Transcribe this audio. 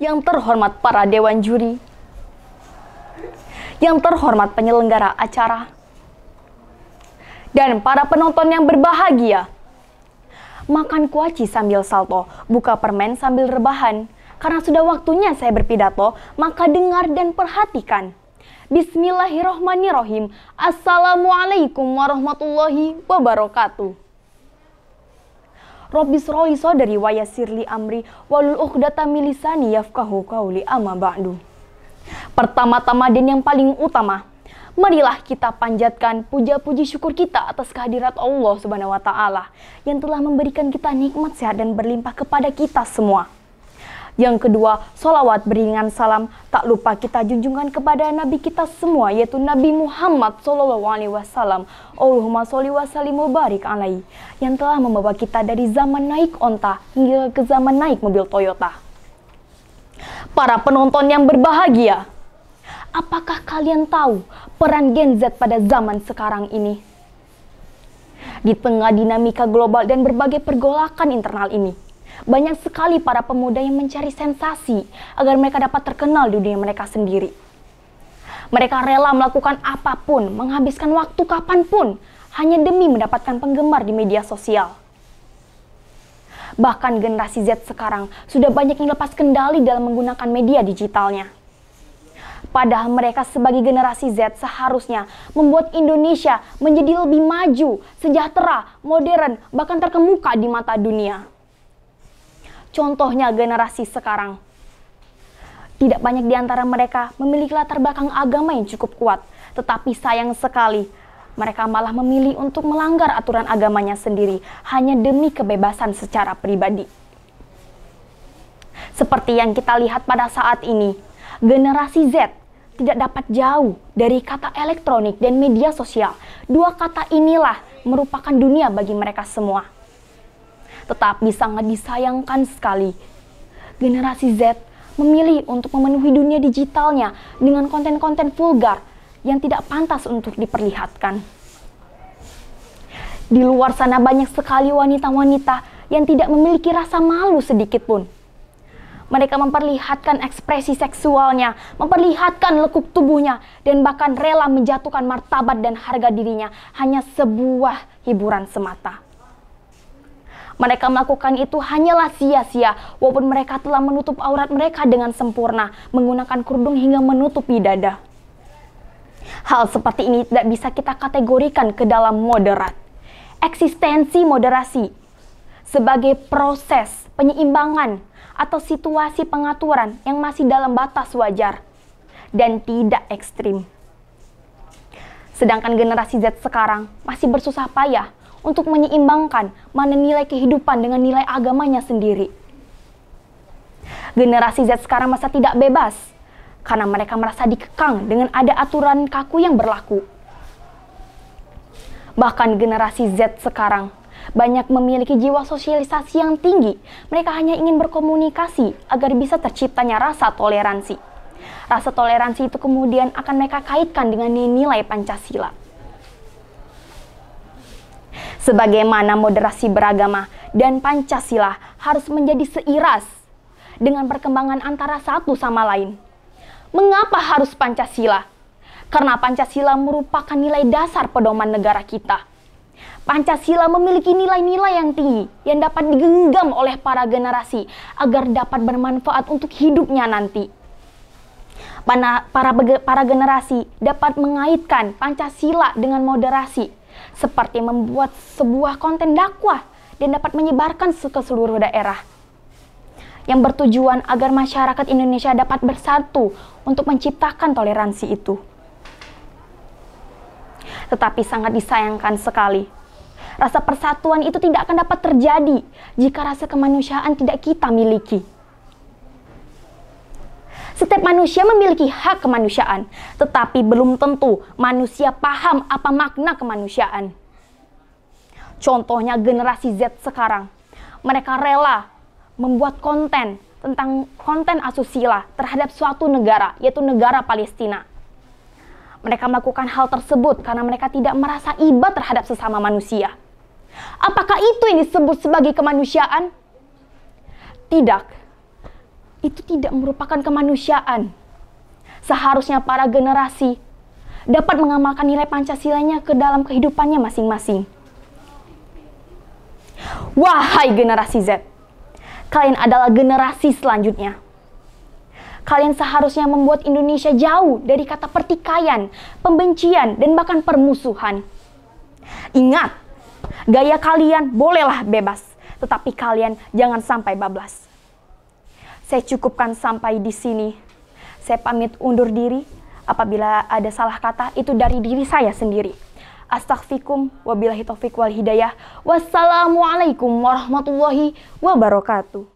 yang terhormat para dewan juri, yang terhormat penyelenggara acara, dan para penonton yang berbahagia. Makan kuaci sambil salto, buka permen sambil rebahan. Karena sudah waktunya saya berpidato, maka dengar dan perhatikan. Bismillahirrohmanirrohim. Assalamualaikum warahmatullahi wabarakatuh. Robis sroli dari waya sirli amri walul uqdata milisani Yafkahu Kauli amma ba'du. Pertama-tama dan yang paling utama, marilah kita panjatkan puja-puji syukur kita atas kehadirat Allah Subhanahu wa taala yang telah memberikan kita nikmat sehat dan berlimpah kepada kita semua. Yang kedua, solawat beriringan salam tak lupa kita junjungkan kepada Nabi kita semua yaitu Nabi Muhammad SAW, Alaihi Wasallam. Allahumma sholli wa sallim mubarik alaihi yang telah membawa kita dari zaman naik onta hingga ke zaman naik mobil Toyota. Para penonton yang berbahagia, apakah kalian tahu peran Gen Z pada zaman sekarang ini? Di tengah dinamika global dan berbagai pergolakan internal ini, banyak sekali para pemuda yang mencari sensasi agar mereka dapat terkenal di dunia mereka sendiri. Mereka rela melakukan apapun, menghabiskan waktu kapanpun, hanya demi mendapatkan penggemar di media sosial. Bahkan generasi Z sekarang sudah banyak yang lepas kendali dalam menggunakan media digitalnya. Padahal mereka sebagai generasi Z seharusnya membuat Indonesia menjadi lebih maju, sejahtera, modern, bahkan terkemuka di mata dunia. Contohnya generasi sekarang. Tidak banyak di antara mereka memiliki latar belakang agama yang cukup kuat, tetapi sayang sekali mereka malah memilih untuk melanggar aturan agamanya sendiri hanya demi kebebasan secara pribadi. Seperti yang kita lihat pada saat ini, generasi Z tidak dapat jauh dari kata elektronik dan media sosial. Dua kata inilah merupakan dunia bagi mereka semua tetapi sangat disayangkan sekali. Generasi Z memilih untuk memenuhi dunia digitalnya dengan konten-konten vulgar yang tidak pantas untuk diperlihatkan. Di luar sana banyak sekali wanita-wanita yang tidak memiliki rasa malu sedikit pun. Mereka memperlihatkan ekspresi seksualnya, memperlihatkan lekuk tubuhnya, dan bahkan rela menjatuhkan martabat dan harga dirinya hanya sebuah hiburan semata. Mereka melakukan itu hanyalah sia-sia, walaupun mereka telah menutup aurat mereka dengan sempurna, menggunakan kerudung hingga menutupi dada. Hal seperti ini tidak bisa kita kategorikan ke dalam moderat. Eksistensi moderasi sebagai proses penyeimbangan atau situasi pengaturan yang masih dalam batas wajar dan tidak ekstrim. Sedangkan generasi Z sekarang masih bersusah payah untuk menyeimbangkan mana nilai kehidupan dengan nilai agamanya sendiri. Generasi Z sekarang masa tidak bebas karena mereka merasa dikekang dengan ada aturan kaku yang berlaku. Bahkan generasi Z sekarang banyak memiliki jiwa sosialisasi yang tinggi. Mereka hanya ingin berkomunikasi agar bisa terciptanya rasa toleransi. Rasa toleransi itu kemudian akan mereka kaitkan dengan nilai Pancasila. Sebagaimana moderasi beragama dan Pancasila harus menjadi seiras dengan perkembangan antara satu sama lain. Mengapa harus Pancasila? Karena Pancasila merupakan nilai dasar pedoman negara kita. Pancasila memiliki nilai-nilai yang tinggi yang dapat digenggam oleh para generasi agar dapat bermanfaat untuk hidupnya nanti. Para, para, para generasi dapat mengaitkan Pancasila dengan moderasi seperti membuat sebuah konten dakwah dan dapat menyebarkan ke seluruh daerah yang bertujuan agar masyarakat Indonesia dapat bersatu untuk menciptakan toleransi itu. Tetapi sangat disayangkan sekali, rasa persatuan itu tidak akan dapat terjadi jika rasa kemanusiaan tidak kita miliki. Setiap manusia memiliki hak kemanusiaan, tetapi belum tentu manusia paham apa makna kemanusiaan. Contohnya generasi Z sekarang. Mereka rela membuat konten tentang konten asusila terhadap suatu negara, yaitu negara Palestina. Mereka melakukan hal tersebut karena mereka tidak merasa iba terhadap sesama manusia. Apakah itu yang disebut sebagai kemanusiaan? Tidak itu tidak merupakan kemanusiaan. Seharusnya para generasi dapat mengamalkan nilai Pancasilanya ke dalam kehidupannya masing-masing. Wahai generasi Z, kalian adalah generasi selanjutnya. Kalian seharusnya membuat Indonesia jauh dari kata pertikaian, pembencian, dan bahkan permusuhan. Ingat, gaya kalian bolehlah bebas, tetapi kalian jangan sampai bablas. Saya cukupkan sampai di sini. Saya pamit undur diri. Apabila ada salah kata, itu dari diri saya sendiri. Astaghfikum, wabillahi taufiq wal hidayah. Wassalamualaikum warahmatullahi wabarakatuh.